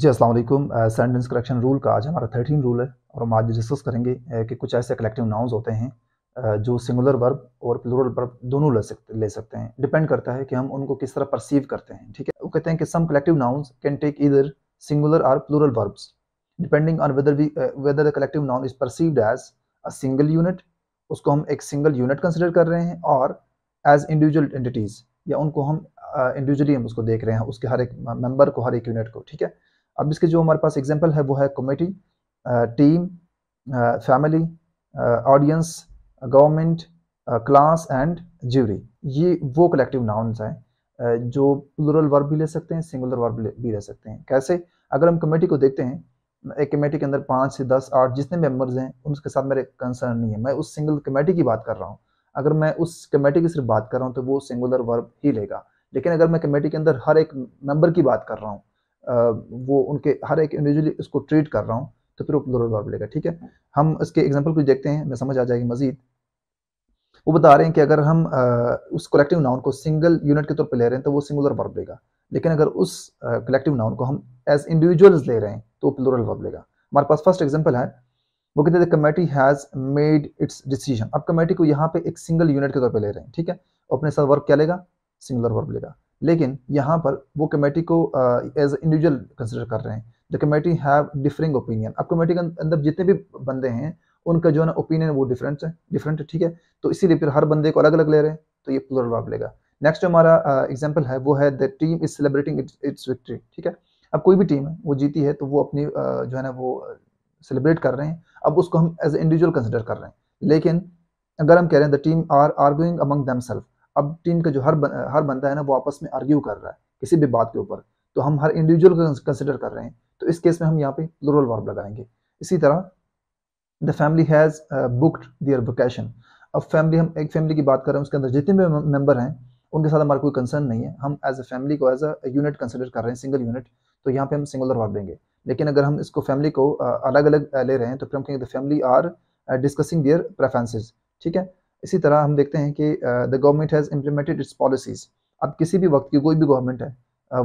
जी असल sentence correction rule का आज हमारा थर्टीन रूल है और हम आज डिस्कस करेंगे कि कुछ ऐसे कलेक्टिव नाउन्स होते हैं जो सिंगुलर वर्ब और प्लूरल वर्ब दोनों ले सकते ले सकते हैं डिपेंड करता है कि हम उनको किस तरह परसीव करते हैं ठीक है वो कहते हैं कि some collective nouns can take either singular or plural verbs depending on whether we whether the collective noun is perceived as a single unit उसको हम एक सिंगल यूनिट कंसिडर कर रहे हैं और एज इंडिविजुअल एंटिटीज़ या उनको हम इंडिविजुअली हम उसको देख रहे हैं उसके हर एक मेंबर को हर एक यूनिट को ठीक है अब इसके जो हमारे पास एग्जाम्पल है वो है committee team family audience government class and jury ये वो कलेक्टिव नाउन्स हैं जो प्लूरल वर्ब भी ले सकते हैं सिंगुलर वर्ब भी ले सकते हैं कैसे अगर हम कमेटी को देखते हैं एक कमेटी के अंदर पाँच से दस आठ जितने मेंबर्स हैं उनके साथ मेरे कंसर्न नहीं है मैं उस सिंगल कमेटी की बात कर रहा हूँ अगर मैं उस कमेटी की सिर्फ बात कर रहा हूँ तो वो सिंगुलर वर्ब ही लेगा लेकिन अगर मैं कमेटी के अंदर हर एक मेंबर की बात कर रहा हूँ वो उनके हर एक इंडिविजुअली इसको ट्रीट कर रहा हूँ तो फिर वो प्लोरल वर्ब लेगा ठीक है हम इसके एग्जाम्पल कुछ देखते हैं मैं समझ आ जाएगी मजीद वो बता रहे हैं कि अगर हम उस कलेक्टिव नाउन को सिंगल यूनिट के तौर पर ले रहे हैं तो वो सिंगुलर वर्ब लेगा लेकिन अगर उस कलेक्टिव नाउन को हम एज इंडिविजुअल्स ले रहे हैं तो प्लोरल वर्ब लेगा हमारे पास फर्स्ट एग्जाम्पल है वो कहते हैं committee has made its decision अब कमेटी को यहाँ पे एक सिंगल यूनिट के तौर पर ले रहे हैं ठीक है अपने साथ वर्ब क्या लेगा सिंगुलर वर्ब लेगा लेकिन यहाँ पर वो कमेटी को एज इंडिविजुअल कंसिडर कर रहे हैं the committee have differing opinion अब कमेटी के अंदर जितने भी बंदे हैं उनका जो है ना ओपिनियन वो डिफरेंट है डिफरेंट है ठीक है तो इसीलिए फिर हर बंदे को अलग अलग ले रहे हैं तो ये प्लोर वर्ब लेगा नेक्स्ट जो हमारा एग्जाम्पल है वो है the team is celebrating its victory ठीक है अब कोई भी टीम है वो जीती है तो वो अपनी uh, जो है ना वो सेलिब्रेट कर रहे हैं अब उसको हम एज ए इंडिविजुअल कंसिडर कर रहे हैं लेकिन अगर हम कह रहे हैं the team are arguing among themselves अब टीम का जो हर हर बंदा है ना वो आपस में आर्ग्यू कर रहा है किसी भी बात के ऊपर तो हम हर इंडिविजुअल को कंसिडर कर रहे हैं तो इस केस में हम यहाँ पे लोरल वर्ब लगाएंगे इसी तरह the family has booked their vacation अब फैमिली हम एक फैमिली की बात कर रहे हैं उसके अंदर जितने भी मेम्बर हैं उनके साथ हमारा कोई कंसर्न नहीं है हम एज अ फैमिली को एज अ यूनिट कंसिडर कर रहे हैं सिंगल यूनिट तो यहाँ पे हम सिंगुलर वर्ब देंगे लेकिन अगर हम इसको फैमिली को uh, अलग अलग uh, ले रहे हैं तो फिर हम कहेंगे the family are discussing their preferences ठीक है इसी तरह हम देखते हैं कि the government has implemented its policies अब किसी भी वक्त की कोई भी गवर्नमेंट है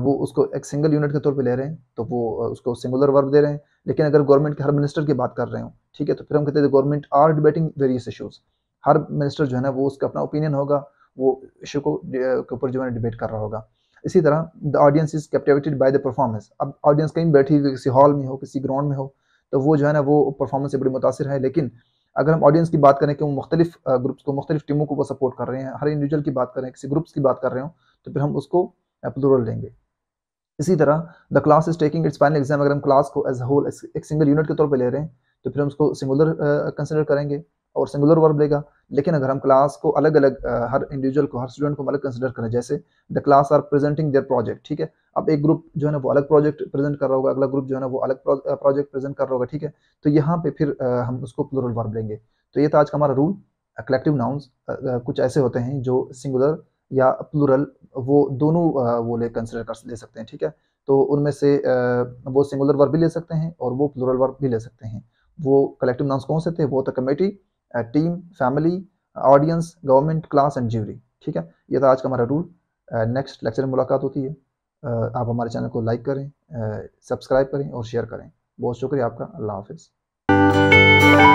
वो उसको एक सिंगल यूनिट के तौर पे ले रहे हैं तो वो उसको सिंगुलर वर्ब दे रहे हैं लेकिन अगर गवर्नमेंट के हर मिनिस्टर की बात कर रहे हो ठीक है तो फिर हम कहते हैं government are debating various issues हर मिनिस्टर जो है ना वो उसका अपना ओपिनियन होगा वो इशू को के ऊपर जो है डिबेट कर रहा होगा इसी तरह the audience is captivated by the performance अब ऑडियंस कहीं बैठी हुई किसी हॉल में हो किसी ग्राउंड में हो तो वो जो है ना वो परफॉर्मेंस से बड़ी मुतासर है लेकिन अगर हम ऑडियंस की बात करें कि वो मुख्तलिफ ग्रुप्स को मुख्तलिफ टीमों को वो सपोर्ट कर रहे हैं हर इंडिविजुअल की बात करें किसी ग्रुप्स की बात कर रहे हो तो फिर हम उसको प्लूरल लेंगे इसी तरह the class is taking its final exam अगर हम क्लास को एज होल एक सिंगल यूनिट के तौर पर ले रहे हैं तो फिर हम उसको सिंगुलर कंसिडर करेंगे और सिंगुलर वर्ब लेगा लेकिन अगर हम क्लास को अलग अलग हर इंडिविजुअल को हर स्टूडेंट को अलग कंसिडर करें जैसे the class are presenting their project ठीक है अब एक ग्रुप जो है ना वो अलग प्रोजेक्ट प्रेजेंट कर रहा होगा अगला ग्रुप जो है ना वो अलग प्रोजेक्ट प्रेजेंट कर रहा होगा ठीक है तो यहाँ पे फिर हम उसको प्लुरल वर्ब लेंगे तो ये था आज का हमारा रूल कलेक्टिव नाउन्स कुछ ऐसे होते हैं जो सिंगुलर या प्लूरल वो दोनों वो ले कंसिडर कर ले सकते हैं ठीक है तो उनमें से वो सिंगुलर वर्ब भी ले सकते हैं और वो प्लूरल वर्ब भी ले सकते हैं वो कलेक्टिव नाउंस कौन से थे वो था committee team family audience government class and jury ठीक है ये था आज का हमारा रूल नेक्स्ट लेक्चर में मुलाकात होती है आप हमारे चैनल को लाइक करें सब्सक्राइब करें और शेयर करें बहुत शुक्रिया आपका अल्लाह हाफिज़